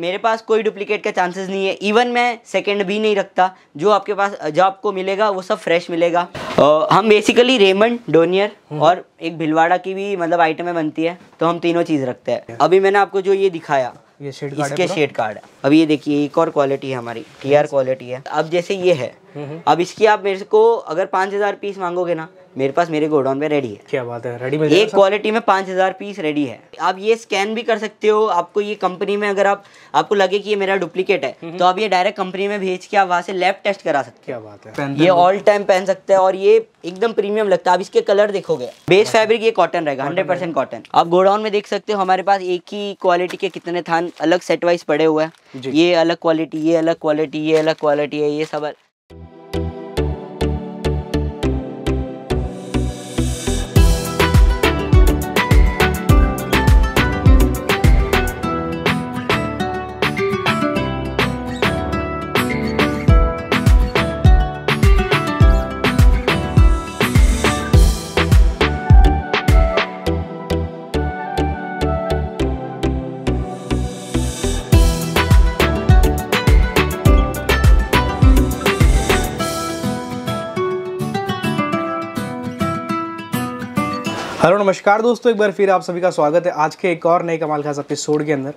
मेरे पास कोई डुप्लीकेट का चांसेस नहीं है इवन मैं सेकंड भी नहीं रखता जो आपके पास जो आपको मिलेगा वो सब फ्रेश मिलेगा आ, हम बेसिकली रेमंड डोनियर और एक भिलवाड़ा की भी मतलब आइटमें बनती है तो हम तीनों चीज़ रखते हैं अभी मैंने आपको जो ये दिखाया ये शेड इसके शेड कार्ड अब ये देखिए एक और क्वालिटी है हमारी क्लियर क्वालिटी है अब जैसे ये है हम्म, हम्म। अब इसकी आप मेरे को अगर पाँच हज़ार पीस मांगोगे ना मेरे पास मेरे गोडाउन में रेडी है क्या बात है रेडी एक क्वालिटी में पांच हज़ार पीस रेडी है आप ये स्कैन भी कर सकते हो आपको ये कंपनी में अगर आप आपको लगे कि ये मेरा डुप्लीकेट है हम्म हम्म। तो आप ये डायरेक्ट कंपनी में भेज के आप वहाँ से लैब टेस्ट करा सकते हो क्या बात है ये ऑल टाइम पहन सकते हैं और ये एकदम प्रीमियम लगता है आप इसके कलर देखोगे बेस फेब्रिक अच्छा। ये कॉटन रहेगा हंड्रेड परसेंट कॉटन आप गोडाउन में देख सकते हो हमारे पास एक ही क्वालिटी के कितने थान अलग सेट वाइज पड़े हुए हैं ये अलग क्वालिटी ये अलग क्वालिटी ये अलग क्वालिटी है ये सब हेलो नमस्कार दोस्तों एक बार फिर आप सभी का स्वागत है आज के एक और नए कमाल खास एपिसोड के अंदर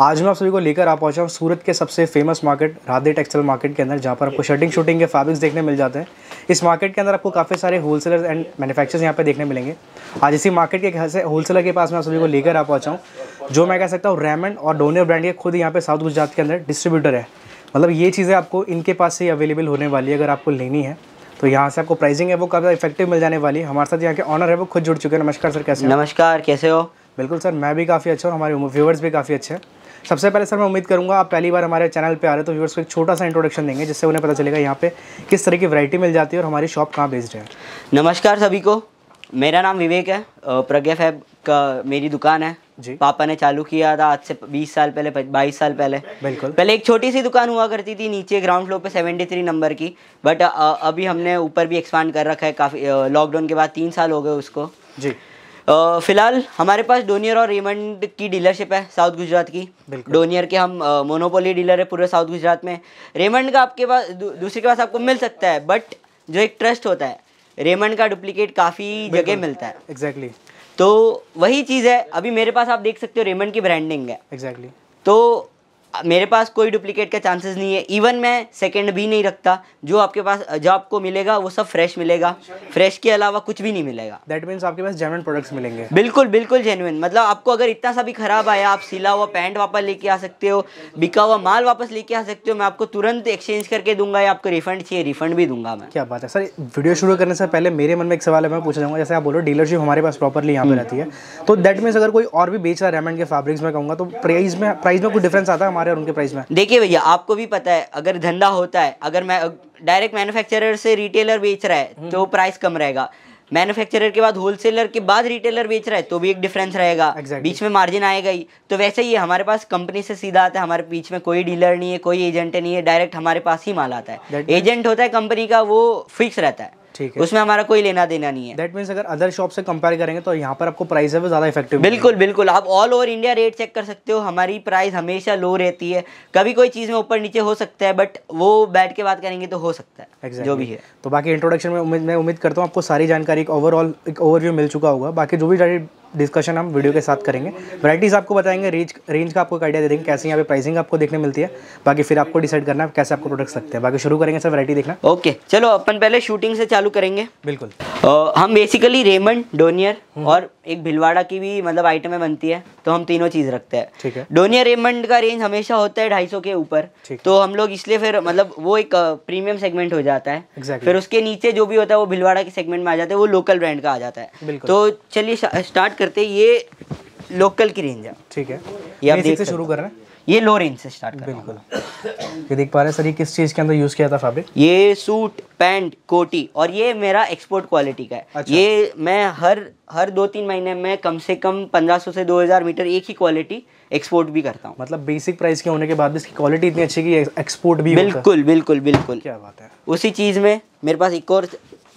आज मैं आप सभी को लेकर आ पहुंचा हूँ सूरत के सबसे famous market Radhe textile market के अंदर जहाँ पर आपको शर्टिंग शूटिंग के फैब्रिक्स देखने मिल जाते हैं इस मार्केट के अंदर आपको काफ़ी सारे होलसेलर एंड मैन्युफैक्चरर्स यहाँ पे देखने मिलेंगे आज इसी मार्केट के घर से होलसेलर के पास मैं आप सभी को लेकर आ पहुँचा जो मैं कह सकता हूँ रेमंड और डोनियर ब्रांड के खुद यहाँ पे साउथ गुजरात के अंदर डिस्ट्रीब्यूटर है मतलब ये चीज़ें आपको इनके पास से अवेलेबल होने वाली है अगर आपको लेनी है तो यहाँ से आपको प्राइसिंग है वो काफ़ी इफेक्टिव मिल जाने वाली हमारे साथ यहाँ के ऑनर है वो खुद जुड़ चुके हैं नमस्कार सर कैसे नमस्कार कैसे हो बिल्कुल सर मैं भी काफ़ी अच्छा और हमारे व्यूवर्स भी काफ़ी अच्छे हैं सबसे पहले सर मैं उम्मीद करूंगा आप पहली बार हमारे चैनल पे आ रहे हो तो व्यूअर्स को एक छोटा सा इंट्रोडक्शन देंगे जिससे उन्हें पता चलेगा यहाँ पे किस तरह की वैरायटी मिल जाती है और हमारी शॉप कहाँ बेस्ड है नमस्कार सभी को मेरा नाम विवेक है प्रज्ञा फैब का मेरी दुकान है जी पापा ने चालू किया था आज से 20 साल पहले 22 साल पहले बिल्कुल पहले एक छोटी सी दुकान हुआ करती थी नीचे ग्राउंड फ्लोर पे 73 नंबर की बट अभी हमने ऊपर भी एक्सपांड कर रखा है काफ़ी लॉकडाउन के बाद तीन साल हो गए उसको जी फिलहाल हमारे पास डोनियर और रेमंड की डीलरशिप है साउथ गुजरात की डोनियर के हम मोनोपोली डीलर है पूरे साउथ गुजरात में रेमंड का आपके पास दूसरे के पास आपको मिल सकता है बट जो एक ट्रस्ट होता है रेमंड का डुप्लीकेट काफ़ी जगह मिलता है एग्जैक्टली exactly. तो वही चीज़ है अभी मेरे पास आप देख सकते हो रेमंड की ब्रांडिंग है एग्जैक्टली exactly. तो मेरे पास कोई डुप्लीकेट का चांसेस नहीं है इवन मैं सेकंड भी नहीं रखता जो आपके पास जो आपको मिलेगा वो सब फ्रेश मिलेगा फ्रेश के अलावा कुछ भी नहीं मिलेगा दैट मीन्स आपके पास जेनुअन प्रोडक्ट्स मिलेंगे बिल्कुल बिल्कुल जेनुइन मतलब आपको अगर इतना सा भी खराब आया आप सिला हुआ पैंट वापस लेके आ सकते हो बिका हुआ माल वापस लेके आ सकते हो मैं आपको तुरंत एक्सचेंज करके दूंगा या आपको रिफंड चाहिए रिफंड भी दूंगा मैं क्या बात है सर वीडियो शुरू करने से पहले मेरे मन में एक सवाल है मैं पूछ जाऊंगा जैसे आप बोलो डीलरशिप हमारे पास प्रॉपरली यहाँ पर रहती है तो दैट मीन्स अगर कोई और भी बेच रहा है रेमंड के फैब्रिक्स तो में कहूँगा तो प्राइस में प्राइस में कुछ डिफरेंस आता है रहे हैं उनके प्राइस में देखिए भैया आपको भी पता है अगर धंधा होता है अगर मैं डायरेक्ट मैन्युफैक्चरर से रिटेलर बेच रहा है हम्म। तो प्राइस कम रहेगा मैन्युफैक्चरर के बाद होलसेलर के बाद रिटेलर बेच रहा है तो भी एक डिफरेंस रहेगा exactly. बीच में मार्जिन आएगा ही तो वैसे ही हमारे पास कंपनी से सीधा आता है हमारे बीच में कोई डीलर नहीं है कोई एजेंट नहीं है डायरेक्ट हमारे पास ही माल आता है एजेंट होता है कंपनी का वो फिक्स रहता है ठीक है उसमें हमारा कोई लेना देना नहीं है दैट मीन्स अगर अदर शॉप से कंपेयर करेंगे तो यहाँ पर आपको प्राइस है वो ज़्यादा इफेक्टिव बिल्कुल बिल्कुल आप all over India rate check कर सकते हो हमारी प्राइस हमेशा लो रहती है कभी कोई चीज़ में ऊपर नीचे हो सकता है बट वो बैठ के बात करेंगे तो हो सकता है exactly. जो भी है तो बाकी इंट्रोडक्शन में उम्मीद मैं उम्मीद करता हूँ आपको सारी जानकारी एक ओवरऑल एक ओवरव्यू मिल चुका होगा बाकी जो भी डिस्कशन हम वीडियो के साथ करेंगे वराइटीज़ आपको बताएंगे रेंज रेंज का आपको आइडिया दे देंगे कैसे यहाँ पे प्राइसिंग आपको देखने मिलती है बाकी फिर आपको डिसाइड करना है कैसे आपको प्रोडक्ट्स लगते हैं बाकी शुरू करेंगे सर वराइटी देखना ओके चलो अपन पहले शूटिंग से चालू करेंगे बिल्कुल हम बेसिकली रेमंड डोनियर और एक भिलवाड़ा की भी मतलब आइटमें बनती है तो हम तीनों चीज रखते हैं ठीक है डोनिया रेमंड का रेंज हमेशा होता है ढाई सौ के ऊपर तो हम लोग इसलिए फिर मतलब वो एक प्रीमियम सेगमेंट हो जाता है exactly. फिर उसके नीचे जो भी होता है वो भिलवाड़ा के सेगमेंट में आ जाता है वो लोकल ब्रांड का आ जाता है तो चलिए स्टार्ट करते ये लोकल की रेंज है ठीक है ये आप देख शुरू कर रहे हैं ये लो रेंज से स्टार्ट कर बिल्कुल ये देख पा रहे सर ये किस चीज़ के अंदर यूज़ किया था फैब्रिक ये सूट पैंट कोटी और ये मेरा एक्सपोर्ट क्वालिटी का है अच्छा। ये मैं हर हर दो तीन महीने में कम से कम 1500 से 2000 मीटर एक ही क्वालिटी एक्सपोर्ट भी करता हूँ मतलब बेसिक प्राइस के होने के बाद इसकी क्वालिटी इतनी अच्छी की एक्सपोर्ट भी बिल्कुल बिल्कुल बिल्कुल क्या बात है उसी चीज़ में मेरे पास एक और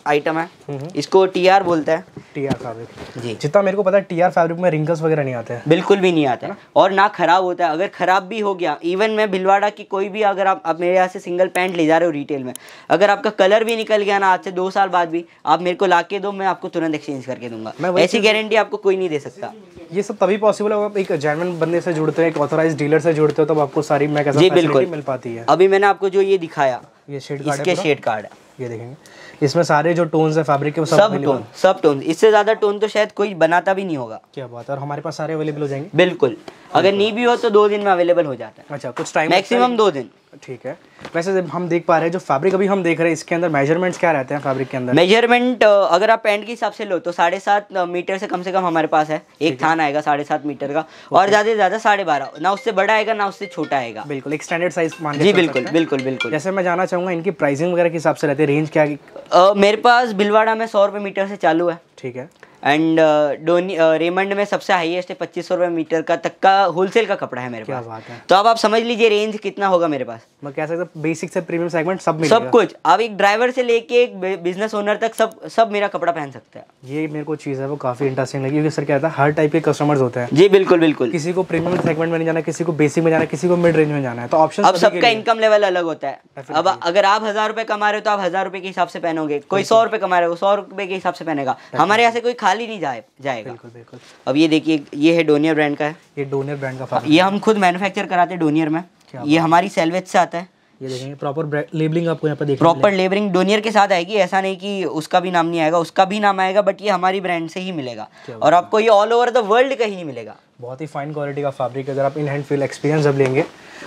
आइटम है हम्म। इसको टीआर बोलते हैं टीआर फैब्रिक जी जितना मेरे को पता है टीआर फैब्रिक में रिंकल्स वगैरह नहीं आते हैं बिल्कुल भी नहीं आते ना? और ना खराब होता है अगर खराब भी हो गया इवन मैं भिलवाड़ा की कोई भी अगर आप, आप मेरे यहाँ से सिंगल पैंट ले जा रहे हो रिटेल में अगर आपका कलर भी निकल गया ना आज से दो साल बाद भी आप मेरे को ला के दो मैं आपको तुरंत एक्सचेंज करके दूंगा ऐसी गारंटी आपको कोई नहीं दे सकता ये सब तभी पॉसिबल है आप एक जैनवन बंदे से जुड़ते हो एक ऑथोराइज डीलर से जुड़ते हो तब आपको सारी मैं जी बिल्कुल मिल पाती है अभी मैंने आपको जो ये दिखाया ये शेड कार्ड इसके शेड कार्ड है ये देखेंगे इसमें सारे जो टोन्स है फैब्रिक के सब टोन सब टोन इससे ज़्यादा टोन तो शायद कोई बनाता भी नहीं होगा क्या बात है और हमारे पास सारे अवेलेबल हो जाएंगे बिल्कुल अगर नहीं भी हो तो दो दिन में अवेलेबल हो जाता है अच्छा कुछ टाइम मैक्सिमम दो दिन ठीक है वैसे हम देख पा रहे हैं जो फैब्रिक अभी हम देख रहे हैं इसके अंदर मेजरमेंट्स क्या रहते हैं फैब्रिक के अंदर मेजरमेंट अगर आप पेंट के हिसाब से लो तो साढ़े सात मीटर से कम से कम हमारे पास है एक थान आएगा साढ़े सात मीटर का और ज्यादा से ज्यादा साढ़े बारह ना उससे बड़ा आएगा ना उससे छोटा आएगा बिल्कुल एक स्टैंडर्ड साइज मान जी बिल्कुल बिल्कुल बिल्कुल जैसे मैं जाना चाहूंगा इनकी प्राइसिंग वगैरह के हिसाब से रहती है रेंज क्या मेरे पास भिलवाड़ा में सौ रुपये मीटर से चालू है ठीक है एंड डोनी रेमंड में सबसे हाईएस्ट है पच्चीस सौ मीटर का तक का होलसेल का कपड़ा है मेरे क्या पास बात है तो अब आप समझ लीजिए रेंज कितना होगा मेरे पास मैं कह सकता हूँ बेसिक से प्रीमियम सेगमेंट सब सब कुछ आप एक ड्राइवर से लेके एक बिजनेस ओनर तक सब सब मेरा कपड़ा पहन सकता है ये मेरे को चीज़ है वो काफ़ी इंटरेस्टिंग लगी क्योंकि सर क्या था हर टाइप के कस्टमर्स होते हैं जी बिल्कुल बिल्कुल किसी को प्रीमियम सेगमेंट में नहीं जाना किसी को बेसिक में जाना किसी को मिड रेंज में जाना है तो ऑप्शन अब सबका इनकम लेवल अलग होता है अब अगर आप हज़ार रुपए कमा रहे हो तो आप हज़ार रुपए के हिसाब से पहनोगे कोई सौ रुपये कमा रहे हो सौ रुपए के हिसाब से पहनेगा हमारे यहाँ से कोई खाली निकाल ही नहीं जाए जाएगा बिल्कुल बिल्कुल अब ये देखिए ये है डोनियर ब्रांड का है ये डोनियर ब्रांड का ये हम खुद मैन्युफैक्चर कराते हैं डोनियर में ये हमारी सेलवेज से आता है ये देखेंगे प्रॉपर लेबलिंग आपको यहाँ पर देखिए प्रॉपर लेबलिंग डोनियर के साथ आएगी ऐसा नहीं कि उसका भी नाम नहीं आएगा उसका भी नाम आएगा बट ये हमारी ब्रांड से ही मिलेगा और आपको ये ऑल ओवर द वर्ल्ड कहीं नहीं मिलेगा बहुत ही फाइन क्वालिटी का फैब्रिक अगर आप इन हैंड फील एक्सपीरियंस अब लेंगे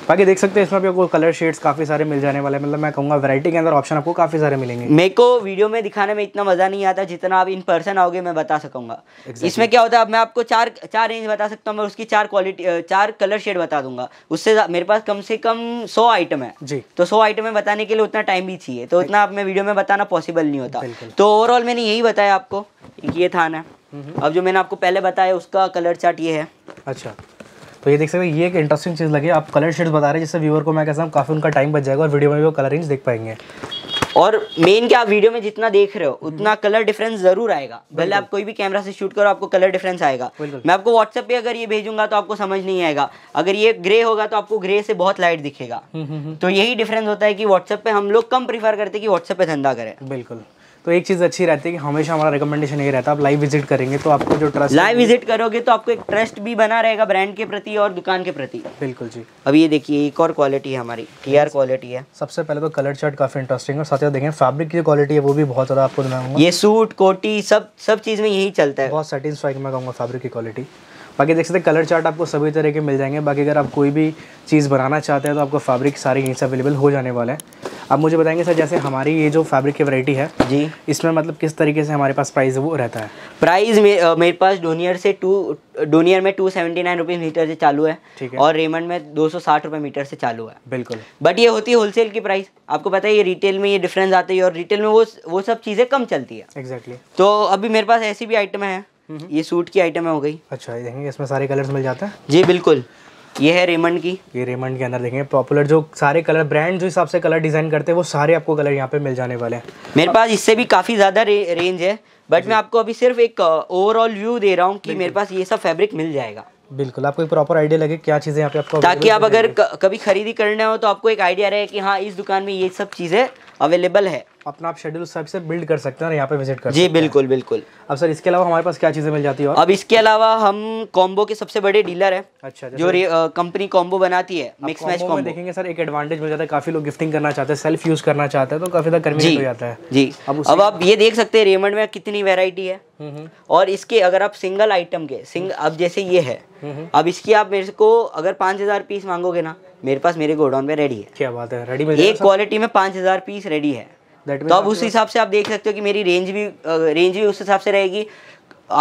बाकी देख सकते हैं इसमें भी आपको कलर शेड्स काफ़ी सारे मिल जाने वाले मतलब मैं कहूँगा वैरायटी के अंदर ऑप्शन आपको काफ़ी सारे मिलेंगे मेरे को वीडियो में दिखाने में इतना मज़ा नहीं आता जितना आप इन पर्सन आओगे मैं बता सकूंगा exactly. इसमें क्या होता है अब मैं आपको चार चार रेंज बता सकता हूँ मैं उसकी चार क्वालिटी चार कलर शेड बता दूंगा उससे मेरे पास कम से कम सौ आइटम है जी तो सौ आइटम है बताने के लिए उतना टाइम भी चाहिए तो उतना आप वीडियो में बताना पॉसिबल नहीं होता तो ओवरऑल मैंने यही बताया आपको ये थाना हम्म। अब जो मैंने आपको पहले बताया उसका कलर चार्ट ये है अच्छा तो ये देख सकते हैं ये एक इंटरेस्टिंग चीज़ लगी आप कलर शेड्स बता रहे हैं जिससे व्यूअर को मैं कहता हूँ काफ़ी उनका टाइम बच जाएगा और वीडियो में भी वो कलरिंग्स देख पाएंगे और मेन क्या वीडियो में जितना देख रहे हो हम्म। उतना कलर डिफरेंस जरूर आएगा भले आप कोई भी कैमरा से शूट करो आपको कलर डिफरेंस आएगा मैं आपको व्हाट्सएप पे अगर ये भेजूंगा तो आपको समझ नहीं आएगा अगर ये ग्रे होगा तो आपको ग्रे से बहुत लाइट दिखेगा हम्म, हम्म, तो यही डिफरेंस होता है कि व्हाट्सएप पे हम लोग कम प्रीफर करते कि व्हाट्सएप पे धंधा करें बिल्कुल तो एक चीज़ अच्छी रहती है कि हमेशा हमारा रिकमेंडेशन ये रहता है आप लाइव विजिट करेंगे तो आपको जो ट्रस्ट लाइव विजिट करोगे तो आपको एक ट्रस्ट भी बना रहेगा ब्रांड के प्रति और दुकान के प्रति बिल्कुल जी अब ये देखिए एक और क्वालिटी है हमारी टी आर क्वालिटी है सबसे पहले तो कलर शर्ट काफ़ी इंटरेस्टिंग है और साथ ही देखें फैब्रिक की क्वालिटी है वो भी बहुत ज़्यादा आपको दिखाऊंगा ये सूट कोटी सब सब चीज़ में यही चलता है बहुत सेटिस्फाइक मैं कहूँगा फैब्रिक की क्वालिटी बाकी देख सकते कलर चार्ट आपको सभी तरह के मिल जाएंगे बाकी अगर आप कोई भी चीज़ बनाना चाहते हैं तो आपको फैब्रिक सारे यहीं से अवेलेबल हो जाने वाला है अब मुझे बताएंगे सर जैसे हमारी ये जो फैब्रिक की वैरायटी है जी इसमें मतलब किस तरीके से हमारे पास प्राइस वो रहता है प्राइस मे, मेरे पास डोनियर से टू डोनियर में two seventy nine rupees metre से चालू है ठीक है और रेमंड में दो सौ साठ रुपये मीटर से चालू है बिल्कुल बट ये होती है होलसेल की प्राइस आपको पता है ये रिटेल में ये डिफरेंस आती है और रिटेल में वो वो सब चीज़ें कम चलती है एग्जैक्टली exactly. तो अभी मेरे पास ऐसी भी आइटम है हम्म। ये सूट की आइटम हो गई अच्छा देखेंगे इसमें सारे कलर्स मिल जाते हैं जी बिल्कुल ये है रेमंड की ये रेमंड के अंदर देखेंगे पॉपुलर जो सारे कलर ब्रांड जो हिसाब से कलर डिज़ाइन करते हैं वो सारे आपको कलर यहाँ पे मिल जाने वाले हैं मेरे पास इससे भी काफ़ी ज़्यादा रे, रेंज है बट मैं आपको अभी सिर्फ एक ओवरऑल uh, व्यू दे रहा हूँ कि मेरे पास ये सब फैब्रिक मिल जाएगा बिल्कुल आपको एक प्रॉपर आइडिया लगे क्या चीज़ें यहाँ पे आपको ताकि आप अगर कभी खरीदी करना हो तो आपको एक आइडिया रहे की हाँ इस दुकान में ये सब चीज़ें अवेलेबल है अपना आप शेड्यूल से बिल्ड कर सकते हैं यहाँ पे विजिट कर जी बिल्कुल बिल्कुल अब सर इसके अलावा हमारे पास क्या चीज़ें मिल जाती है अब इसके अलावा हम कॉम्बो के सबसे बड़े डीलर है अच्छा जो कंपनी कॉम्बो बनाती है मिक्स मैच कॉम्बो देखेंगे सर एक एडवांटेज मिल जाता है काफी लोग गिफ्टिंग करना चाहते हैं सेल्फ यूज करना चाहते हैं तो काफी ज्यादा कर्मी हो जाता है जी अब आप ये देख सकते हैं रेमंड में कितनी वेराइटी है हम्म, हम्म। और इसके अगर आप सिंगल आइटम के सिंग अब जैसे ये है हम्म, अब इसकी आप मेरे को अगर पांच हजार पीस मांगोगे ना मेरे पास मेरे गोडाउन में रेडी है क्या बात है रेडी एक क्वालिटी में पाँच हजार पीस रेडी है तो अब उस हिसाब से आप देख सकते हो कि मेरी रेंज भी रेंज भी उस हिसाब से रहेगी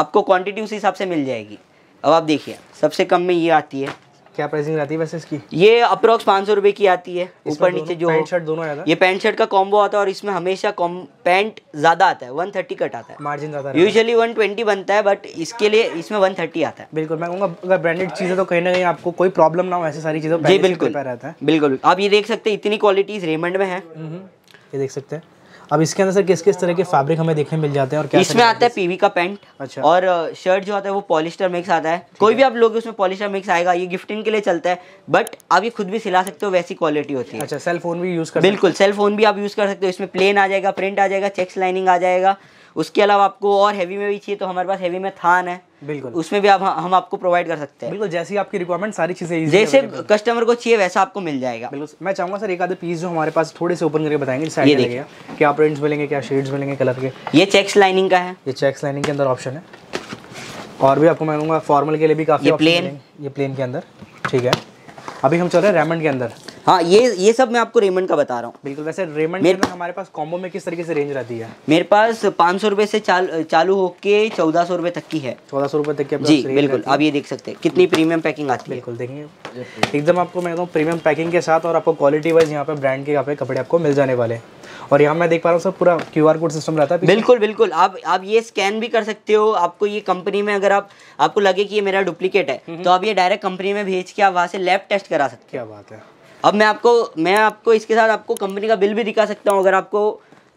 आपको क्वांटिटी उस हिसाब से मिल जाएगी अब आप देखिए सबसे कम में ये आती है क्या प्राइसिंग रहती है वैसे इसकी ये अप्रोक्स पाँच सौ रुपए की आती है ऊपर नीचे जो पैंट शर्ट दोनों ये पैंट शर्ट का कॉम्बो आता है और इसमें हमेशा पैंट ज़्यादा आता है वन थर्टी कट आता है मार्जिन ज़्यादा यूजली वन ट्वेंटी बनता है बट इसके लिए इसमें वन थर्टी आता है बिल्कुल मैं कहूँगा अगर ब्रांडेड चीज है तो कहीं ना कहीं आपको कोई प्रॉब्लम ना हो ऐसी सारी चीज़ों जी बिल्कुल रहता है बिल्कुल आप ये देख सकते हैं इतनी क्वालिटी रेमंड में है हम्म, हम्म। ये देख सकते हैं अब इसके अंदर सर किस किस तरह के फैब्रिक हमें देखने मिल जाते हैं और क्या इसमें आता है पीवी का पैंट अच्छा और शर्ट जो आता है वो पॉलिस्टर मिक्स आता है कोई भी आप लोग उसमें पॉलिस्टर मिक्स आएगा ये गिफ्टिंग के लिए चलता है बट आप ये खुद भी सिला सकते हो वैसी क्वालिटी होती है अच्छा सेल फोन भी यूज कर बिल्कुल सेल फोन भी आप यूज कर सकते हो इसमें प्लेन आ जाएगा प्रिंट आ जाएगा चेक्स लाइनिंग आ जाएगा उसके अलावा आपको और हैवी में भी चाहिए तो हमारे पास हैवी में थान है बिल्कुल उसमें भी आप हम आपको प्रोवाइड कर सकते हैं बिल्कुल जैसी आपकी रिक्वायरमेंट सारी चीजें जैसे कस्टमर को चाहिए वैसा आपको मिल जाएगा बिल्कुल मैं चाहूंगा सर एक आधे पीस जो हमारे पास थोड़े से ओपन करके बताएंगे ये देखिए क्या प्रिंट्स मिलेंगे क्या शेड्स मिलेंगे कलर के ये चेक्स लाइनिंग का है ये चेक्स लाइनिंग के अंदर ऑप्शन है और भी आपको मैं फॉर्मल के लिए भी काफी ये प्लेन ये प्लेन के अंदर ठीक है अभी हम चल रहे हैं रेमंड के अंदर हाँ ये ये सब मैं आपको रेमंड का बता रहा हूँ बिल्कुल वैसे रेमंड मेरे हमारे पास कॉम्बो में किस तरीके से रेंज रहती है मेरे पास पाँच सौ रुपये से चाल, चालू होके चौदह सौ रुपये तक की है चौदह सौ रुपये तक की जी बिल्कुल आप ये देख सकते हैं कितनी प्रीमियम पैकिंग आती है बिल्कुल देखेंगे एकदम आपको मैं प्रीमियम पैकिंग के साथ और आपको क्वालिटी वाइज यहाँ पे ब्रांड के यहाँ पे कपड़े आपको मिल जाने वाले और यहाँ मैं देख पा रहा हूँ सर पूरा क्यू आर कोड सिस्टम रहता है बिल्कुल बिल्कुल आप आप ये स्कैन भी कर सकते हो आपको ये कंपनी में अगर आप आपको लगे कि ये मेरा डुप्लीकेट है हम्म, हम्म। तो आप ये डायरेक्ट कंपनी में भेज के आप वहाँ से लैब टेस्ट करा सकते क्या बात है अब मैं आपको मैं आपको इसके साथ आपको कंपनी का बिल भी दिखा सकता हूँ अगर आपको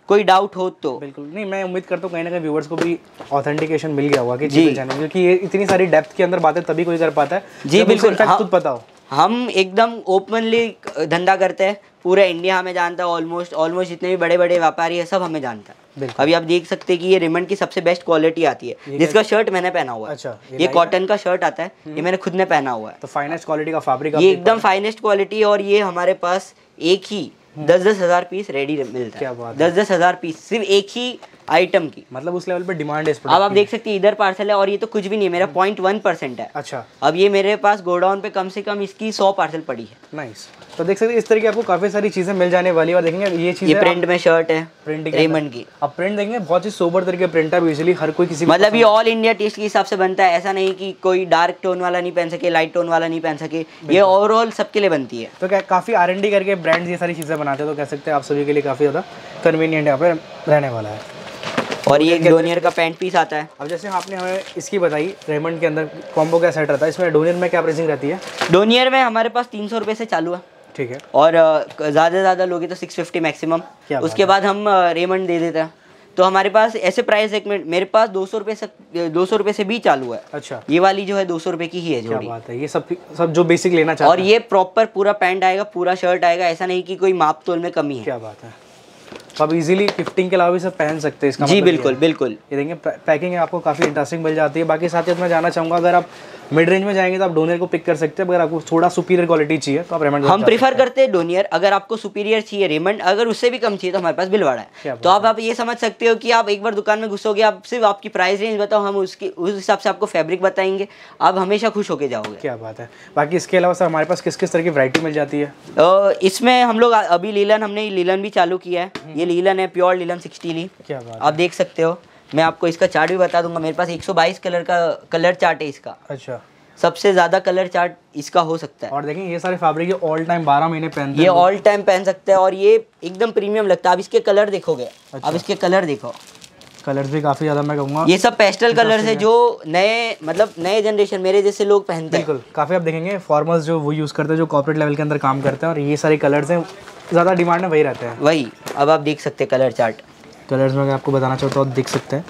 कोई डाउट हो तो बिल्कुल नहीं मैं उम्मीद करता हूँ कहीं ना कहीं व्यूवर्स को भी ऑथेंटिकेशन मिल गया होगा कि जी चैनल क्योंकि ये इतनी सारी डेप्थ के अंदर बातें तभी कोई कर पाता है जी बिल्कुल हाँ, खुद पता हो हम एकदम ओपनली धंधा करते हैं पूरा इंडिया हमें जानता है ऑलमोस्ट ऑलमोस्ट जितने भी बड़े बड़े व्यापारी है सब हमें जानता है अभी आप देख सकते हैं कि ये रिमंड की सबसे बेस्ट क्वालिटी आती है जिसका शर्ट मैंने पहना हुआ है अच्छा, ये कॉटन का शर्ट आता है हम्म। ये मैंने खुद ने पहना हुआ है तो फाइनेस्ट क्वालिटी का फैब्रिक ये एकदम फाइनेस्ट क्वालिटी और ये हमारे पास एक ही हम्म। दस दस हजार पीस रेडी मिलता है दस दस हजार पीस सिर्फ एक ही आइटम की मतलब उस लेवल पे डिमांड है अब आप देख सकते हैं इधर पार्सल है और ये तो कुछ भी नहीं है मेरा पॉइंट वन परसेंट है अच्छा अब ये मेरे पास गोडाउन पे कम से कम इसकी सौ पार्सल पड़ी है नाइस तो देख सकते हैं इस तरीके आपको काफी सारी चीजें मिल जाने वाली और देखेंगे ये चीज प्रिंट में शर्ट है प्रिंट रेमंड की अब प्रिंट देखेंगे बहुत ही सोबर तरीके प्रिंट है यूजली हर कोई किसी मतलब ये ऑल इंडिया टेस्ट के हिसाब से बनता है ऐसा नहीं की कोई डार्क टोन वाला नहीं पहन सके लाइट टोन वाला नहीं पहन सके ये ओवरऑल सबके लिए बनती है तो क्या काफी आर करके ब्रांड ये सारी चीजें बनाते हैं तो कह सकते हैं आप सभी के लिए काफी ज्यादा कन्वीनियंट यहाँ पे रहने वाला है और ये डोनियर का पैंट पीस आता है अब जैसे आपने हमें इसकी बताई रेमंड के अंदर कॉम्बो क्या सेट रहता है इसमें डोनियर में क्या प्राइसिंग रहती है डोनियर में हमारे पास तीन सौ रुपये से चालू है ठीक है और ज़्यादा से ज़्यादा लोगे तो सिक्स फिफ्टी मैक्सिमम उसके बाद हम रेमंड दे देते हैं तो हमारे पास ऐसे प्राइस एक मिनट मेरे पास दो सौ रुपये से दो सौ रुपये से भी चालू है अच्छा ये वाली जो है दो सौ रुपये की ही है जोड़ी बात है ये सब सब जो बेसिक लेना चाहते और ये प्रॉपर पूरा पैंट आएगा पूरा शर्ट आएगा ऐसा नहीं कि कोई माप तोल में कमी है क्या बात है तो आप इजीली गिफ्टिंग के अलावा भी सब पहन सकते हैं इसका जी मतलब बिल्कुल बिल्कुल ये देखेंगे पैकिंग आपको काफ़ी इंटरेस्टिंग मिल जाती है बाकी साथ ही मैं जाना चाहूँगा अगर आप मिड रेंज में जाएंगे तो आप डोनियर को पिक कर सकते हैं अगर आपको थोड़ा सुपीरियर क्वालिटी चाहिए तो आप रेमंड हम प्रीफर करते हैं डोनियर अगर आपको सुपीरियर चाहिए रेमंड अगर उससे भी कम चाहिए तो हमारे पास बिलवाड़ा है तो आप आप ये समझ सकते हो कि आप एक बार दुकान में घुसोगे आप सिर्फ आपकी प्राइस रेंज बताओ हम उसकी उस हिसाब से आपको फैब्रिक बताएंगे आप हमेशा खुश होकर जाओगे क्या बात है बाकी इसके अलावा सर हमारे पास किस किस तरह की वरायटी मिल जाती है इसमें हम लोग अभी लीलन हमने लीलन भी चालू किया है हम्म। ये लीलन है प्योर लीलन सिक्सटी ली आप देख सकते हो मैं आपको इसका चार्ट भी बता दूंगा मेरे पास 122 कलर का कलर चार्ट है इसका अच्छा सबसे ज्यादा कलर चार्ट इसका हो सकता है और देखें ये सारे फैब्रिक ये ऑल टाइम बारह महीने पहनते ये ऑल टाइम पहन सकते हैं और ये एकदम प्रीमियम लगता है अब इसके कलर देखोगे अच्छा। अब इसके कलर देखो कलर भी काफी ज्यादा मैं कहूँगा ये सब पेस्टल कलर है जो नए मतलब नए जनरेशन मेरे जैसे लोग पहनते हैं बिल्कुल काफी आप देखेंगे फॉर्मल जो वो यूज करते हैं जो कॉर्पोरेट लेवल के अंदर काम करते हैं और ये सारे कलर है ज्यादा डिमांड में वही रहते हैं वही अब आप देख सकते हैं कलर चार्ट कलर्स में आपको बताना चाहता तो हूँ देख सकते हैं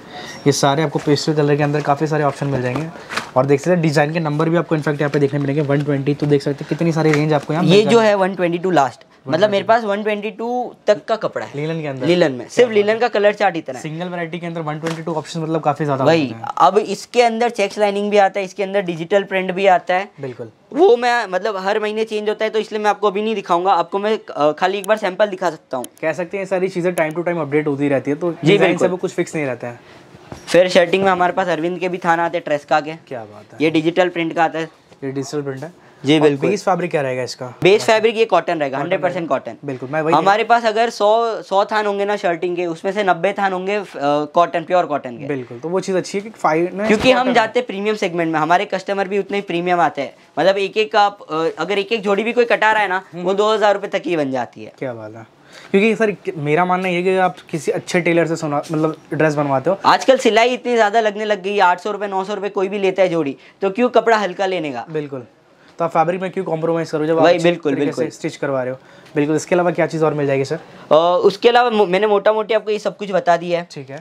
ये सारे आपको पेस्टल कलर के अंदर काफ़ी सारे ऑप्शन मिल जाएंगे और देख सकते हैं डिज़ाइन के नंबर भी आपको इनफैक्ट यहाँ पे देखने मिलेंगे 120 तो देख सकते हैं कितनी सारी रेंज आपको यहाँ ये जो है 122 लास्ट मतलब मेरे पास 122 तक का कपड़ा है लीलन के अंदर लीलन में सिर्फ हाँ, लीलन हाँ। का कलर चार्ट इतना है सिंगल वैरायटी के अंदर 122 ऑप्शन मतलब काफी ज्यादा भाई अब इसके अंदर चेक्स लाइनिंग भी आता है इसके अंदर डिजिटल प्रिंट भी आता है बिल्कुल वो मैं मतलब हर महीने चेंज होता है तो इसलिए मैं आपको अभी नहीं दिखाऊंगा आपको मैं खाली एक बार सैंपल दिखा सकता हूँ कह सकते हैं सारी चीजें टाइम टू टाइम अपडेट होती रहती है तो जी बिल्कुल कुछ फिक्स नहीं रहता है फिर शर्टिंग में हमारे पास अरविंद के भी थाना आते हैं ट्रेस्का के क्या बात है ये डिजिटल प्रिंट का आता है ये डिजिटल प्रिंट है जी बिल्कुल बेस फैब्रिक क्या रहेगा इसका बेस फैब्रिक ये कॉटन रहेगा हंड्रेड परसेंट कॉटन बिल्कुल मैं हमारे पास अगर सौ सौ थान होंगे ना शर्टिंग के उसमें से नब्बे थान होंगे कॉटन प्योर कॉटन के बिल्कुल तो वो चीज़ अच्छी है कि क्योंकि हम जाते हैं प्रीमियम सेगमेंट में हमारे कस्टमर भी उतने प्रीमियम आते हैं मतलब एक एक आप अगर एक एक जोड़ी भी कोई कटा रहा है ना हम्म। वो दो हजार रुपये तक ही बन जाती है क्या बात है क्योंकि सर मेरा मानना ये कि आप किसी अच्छे टेलर से सुना मतलब ड्रेस बनवाते हो आजकल सिलाई इतनी ज़्यादा लगने लग गई आठ सौ रुपए नौ सौ रुपए कोई भी लेता है जोड़ी तो क्यों कपड़ा हल्का लेने का बिल्कुल तो आप फैब्रिक में क्यों कॉम्प्रोमाइज़ करो जब भाई बिल्कुल बिल्कुल स्टिच करवा रहे हो बिल्कुल इसके अलावा क्या चीज़ और मिल जाएगी सर उसके अलावा मैंने मोटा मोटी आपको ये सब कुछ बता दिया है ठीक है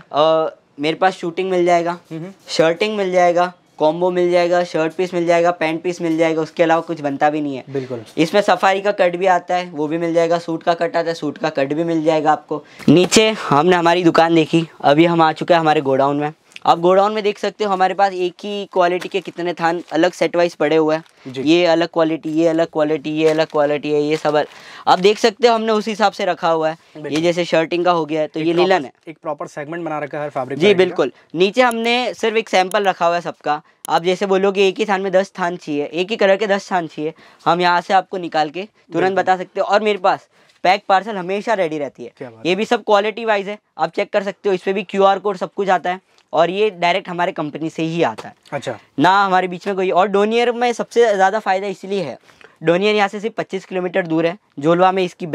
मेरे पास शूटिंग मिल जाएगा शर्टिंग हम्म, हम्म। मिल जाएगा कॉम्बो मिल जाएगा शर्ट पीस मिल जाएगा पैंट पीस मिल जाएगा उसके अलावा कुछ बनता भी नहीं है बिल्कुल इसमें सफारी का कट भी आता है वो भी मिल जाएगा सूट का कट आता है सूट का कट भी मिल जाएगा आपको नीचे हमने हमारी दुकान देखी अभी हम आ चुके हैं हमारे गोडाउन में आप गोडाउन में देख सकते हो हमारे पास एक ही क्वालिटी के कितने थान अलग सेट वाइज पड़े हुए हैं ये अलग क्वालिटी ये अलग क्वालिटी ये अलग क्वालिटी है ये सब आप देख सकते हो हमने उस हिसाब से रखा हुआ है ये जैसे शर्टिंग का हो गया है तो ये लीलन है एक प्रॉपर सेगमेंट बना रखा है हर फैब्रिक जी बिल्कुल नीचे हमने सिर्फ एक सैंपल रखा हुआ है सबका आप जैसे बोलोगे एक ही थान में दस थान चाहिए एक ही कलर के दस थान चाहिए हम यहाँ से आपको निकाल के तुरंत बता सकते हो और मेरे पास पैक पार्सल हमेशा रेडी रहती है ये भी सब क्वालिटी वाइज है आप चेक कर सकते हो इस पर भी क्यू कोड सब कुछ आता है और ये डायरेक्ट हमारे कंपनी से ही आता है अच्छा ना हमारे बीच में कोई और डोनियर में सबसे ज़्यादा फ़ायदा इसलिए है डोनियर यहाँ से सिर्फ पच्चीस किलोमीटर दूर है जोलवा में इसकी आ,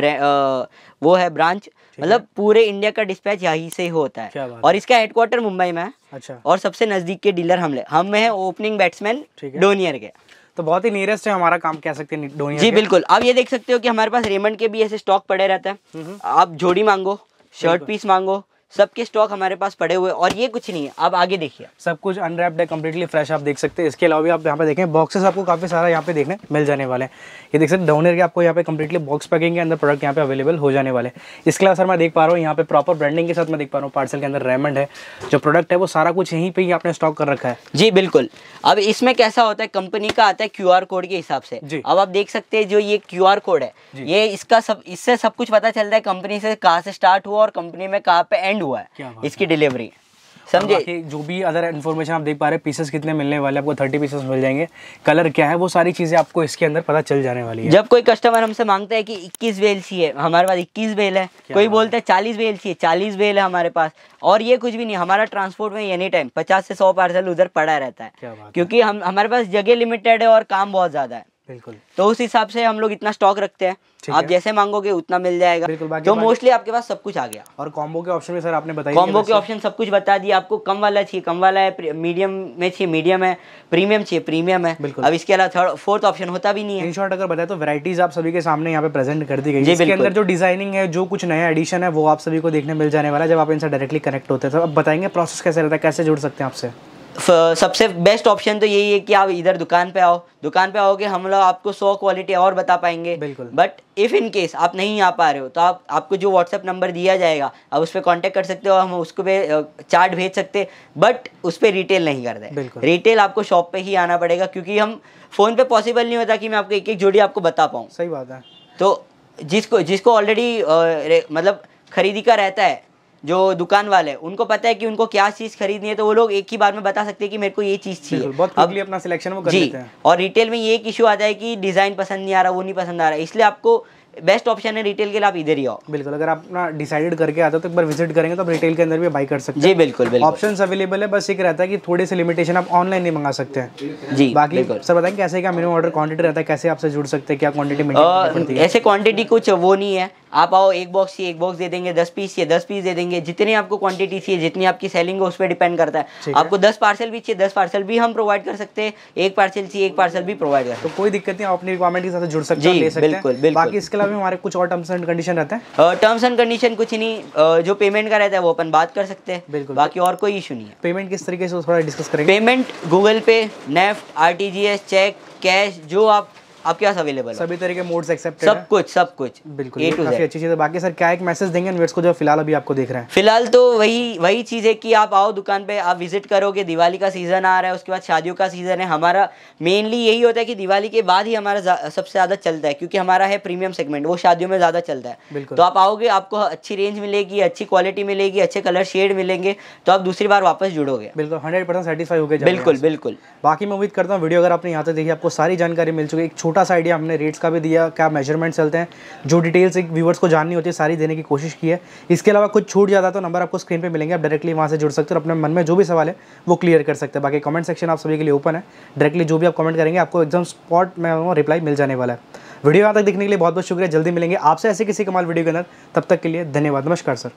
वो है ब्रांच मतलब पूरे इंडिया का डिस्पैच यहीं से होता है और इसका हेडक्वार्टर मुंबई में है अच्छा और सबसे नज़दीक के डीलर हमले हम में है ओपनिंग बैट्समैन डोनियर के तो बहुत ही नियरेस्ट है हमारा काम कह सकते हैं जी बिल्कुल आप ये देख सकते हो कि हमारे पास रेमंड के भी ऐसे स्टॉक पड़े रहते हैं हम्म, हम्म। आप जोड़ी मांगो शर्ट पीस मांगो सबके स्टॉक हमारे पास पड़े हुए और ये कुछ नहीं है आप आगे देखिए सब कुछ अनरैप्ड है कम्प्लीटली फ्रेश आप देख सकते हैं इसके अलावा भी आप यहाँ पे देखें बॉक्सेस आपको काफ़ी सारा यहाँ पे देखने मिल जाने वाले हैं ये देख सकते हैं डाउनर के आपको यहाँ पे कम्प्लीटली बॉक्स पैकिंग के अंदर प्रोडक्ट यहाँ पे अवेलेबल हो जाने वाले हैं इसके अलावा सर मैं देख पा रहा हूँ यहाँ पे प्रॉपर ब्रांडिंग के साथ मैं देख पा रहा हूँ पार्सल के अंदर रेमंड है जो प्रोडक्ट है वो सारा कुछ यहीं पर ही आपने स्टॉक कर रखा है जी बिल्कुल अब इसमें कैसा होता है कंपनी का आता है क्यू कोड के हिसाब से अब आप देख सकते हैं जो ये क्यू कोड है ये इसका सब इससे सब कुछ पता चलता है कंपनी से कहाँ से स्टार्ट हुआ और कंपनी में कहाँ पे एंड एक्सटेंड हुआ है इसकी डिलीवरी समझे जो भी अदर इन्फॉर्मेशन आप देख पा रहे हैं पीसेस कितने मिलने वाले आपको थर्टी पीसेस मिल जाएंगे कलर क्या है वो सारी चीज़ें आपको इसके अंदर पता चल जाने वाली है जब कोई कस्टमर हमसे मांगता है कि इक्कीस वेल है हमारे पास इक्कीस वेल है कोई बोलता है चालीस वेल है चालीस वेल है हमारे पास और ये कुछ भी नहीं हमारा ट्रांसपोर्ट में एनी टाइम पचास से सौ पार्सल उधर पड़ा रहता है क्योंकि हम हमारे पास जगह लिमिटेड है और काम बहुत ज़्यादा है बिल्कुल तो उस हिसाब से हम लोग इतना स्टॉक रखते हैं आप जैसे मांगोगे उतना मिल जाएगा बिल्कुल तो मोस्टली आपके पास सब कुछ आ गया और कॉम्बो के ऑप्शन में सर आपने बताया कॉम्बो के ऑप्शन सब कुछ बता दिया आपको कम वाला चाहिए कम वाला है मीडियम में चाहिए मीडियम है प्रीमियम चाहिए प्रीमियम है बिल्कुल अब इसके अलावा थर्ड फोर्थ ऑप्शन होता भी नहीं है इन शॉर्ट अगर बताए तो वराइटीज आप सभी के सामने यहाँ पे प्रेजेंट कर दी गई इसके अंदर जो डिजाइनिंग है जो कुछ नया एडिशन है वो आप सभी को देखने मिल जाने वाला है जब आप इनसे डायरेक्टली कनेक्ट होते हैं तो अब बताएंगे प्रोसेस कैसे रहता है कैसे जुड़ सकते हैं आपसे सबसे बेस्ट ऑप्शन तो यही है कि आप इधर दुकान पे आओ दुकान पे आओगे हम लोग आपको सौ क्वालिटी और बता पाएंगे बिल्कुल बट इफ़ इन केस आप नहीं आ पा रहे हो तो आप आपको जो व्हाट्सएप नंबर दिया जाएगा आप उस पर कॉन्टेक्ट कर सकते हो हम उसको पे चार्ट भेज सकते बट उस पर रिटेल नहीं कर दे रिटेल आपको शॉप पे ही आना पड़ेगा क्योंकि हम फ़ोन पे पॉसिबल नहीं होता कि मैं आपको एक एक जोड़ी आपको बता पाऊँ सही बात है तो जिसको जिसको ऑलरेडी मतलब खरीदी का रहता है जो दुकान वाले हैं उनको पता है कि उनको क्या चीज़ खरीदनी है तो वो लोग एक ही बार में बता सकते हैं कि मेरे को ये चीज़ चाहिए अपना सिलेक्शन वो कर जी लेते हैं। और रिटेल में ये एक इशू आता है कि डिज़ाइन पसंद नहीं आ रहा वो नहीं पसंद आ रहा इसलिए आपको बेस्ट ऑप्शन है रिटेल के लिए आप इधर ही आओ बिल्कुल अगर आप अपना डिसाइडेड करके आते हो तो एक बार विजिट करेंगे तो आप रिटेल के अंदर भी बाई कर सकते हैं जी बिल्कुल बिल्कुल अवेलेबल है बस एक रहता है कि थोड़े से लिमिटेशन आप ऑनलाइन नहीं मंगा सकते हैं जी बाकी सर बताएं कैसे क्या मिनिमम ऑर्डर क्वांटिटी रहता है कैसे आपसे जुड़ सकते हैं क्या क्वांटिटी ऐसे क्वांटिटी कुछ वो नहीं है आप आओ एक बॉक्स चाहिए एक बॉक्स दे देंगे दस पीस चाहिए दस पीस दे देंगे जितनी आपको क्वांटिटी चाहिए जितनी आपकी सेलिंग है उस पर डिपेंड करता है आपको दस पार्सल भी चाहिए दस पार्सल भी हम प्रोवाइड कर सकते हैं एक पार्सल चाहिए एक पार्सल भी प्रोवाइड कर तो कोई दिक्कत नहीं अपनी रिक्वायरमेंट के साथ जुड़ सकते हैं बिल्कुल, बिल्कुल बाकी इसके अलावा हमारे कुछ और टर्म्स एंड कंडीशन रहते हैं टर्म्स एंड कंडीशन कुछ नहीं जो पेमेंट का रहता है वो अपन बात कर सकते हैं बिल्कुल बाकी और कोई इशू नहीं है पेमेंट किस तरीके से थोड़ा डिस्कस करें payment Google Pay NEFT or cheque cash जो आप आपके पास अवेलेबल सभी तरह के मोड्स एक्सेप्टेड सब कुछ सब कुछ बिल्कुल ए टू काफी अच्छी चीज है बाकी सर क्या एक मैसेज देंगे को जो फिलहाल अभी आपको देख रहे हैं फिलहाल तो वही वही चीज है कि आप आओ दुकान पे आप विजिट करोगे दिवाली का सीजन आ रहा है उसके बाद शादियों का सीजन है हमारा मेनली यही होता है कि दिवाली के बाद ही हमारा सबसे ज्यादा चलता है क्योंकि हमारा है प्रीमियम सेगमेंट वो शादियों में ज्यादा चलता है तो आप आओगे आपको अच्छी रेंज मिलेगी अच्छी क्वालिटी मिलेगी अच्छे कलर शेड मिलेंगे तो आप दूसरी बार वापस जुड़ोगे बिल्कुल हंड्रेड परसेंट सेटिस्फाई हो गए बिल्कुल बिल्कुल बाकी मैं उम्मीद करता हूँ वीडियो अगर आपने यहाँ से देखिए आपको सारी जानकारी मिल चुकी एक छोटी छोटा सा आइडिया हमने रेट्स का भी दिया क्या मेजरमेंट चलते हैं जो डिटेल्स एक व्यूवर्स को जाननी होती है सारी देने की कोशिश की है इसके अलावा कुछ छूट जाता तो नंबर आपको स्क्रीन पर मिलेंगे आप डायरेक्टली वहाँ से जुड़ सकते हो अपने मन में जो भी सवाल है वो क्लियर कर सकते हैं बाकी कमेंट सेक्शन आप सभी के लिए ओपन है डायरेक्टली जो भी आप कमेंट करेंगे आपको एकदम स्पॉट में रिप्लाई मिल जाने वाला है वीडियो यहाँ तक देखने के लिए बहुत बहुत शुक्रिया जल्दी मिलेंगे आपसे ऐसे किसी कमाल वीडियो के अंदर तब तक के लिए धन्यवाद नमस्कार सर